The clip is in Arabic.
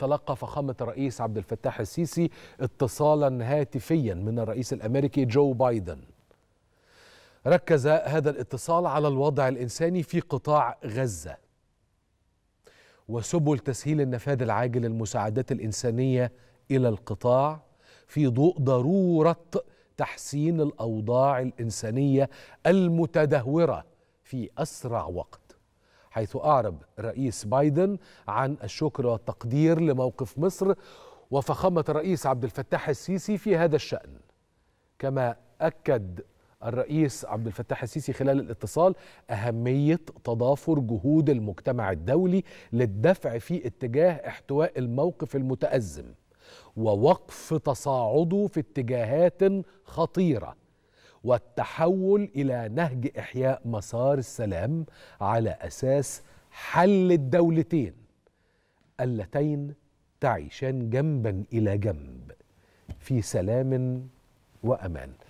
تلقى فخامة الرئيس عبد الفتاح السيسي اتصالا هاتفيا من الرئيس الأمريكي جو بايدن ركز هذا الاتصال على الوضع الإنساني في قطاع غزة وسبل تسهيل النفاذ العاجل للمساعدات الإنسانية إلى القطاع في ضوء ضرورة تحسين الأوضاع الإنسانية المتدهورة في أسرع وقت حيث أعرب الرئيس بايدن عن الشكر والتقدير لموقف مصر وفخامة الرئيس عبد الفتاح السيسي في هذا الشأن كما أكد الرئيس عبد الفتاح السيسي خلال الاتصال أهمية تضافر جهود المجتمع الدولي للدفع في اتجاه احتواء الموقف المتأزم ووقف تصاعده في اتجاهات خطيره والتحول الى نهج احياء مسار السلام على اساس حل الدولتين اللتين تعيشان جنبا الى جنب في سلام وامان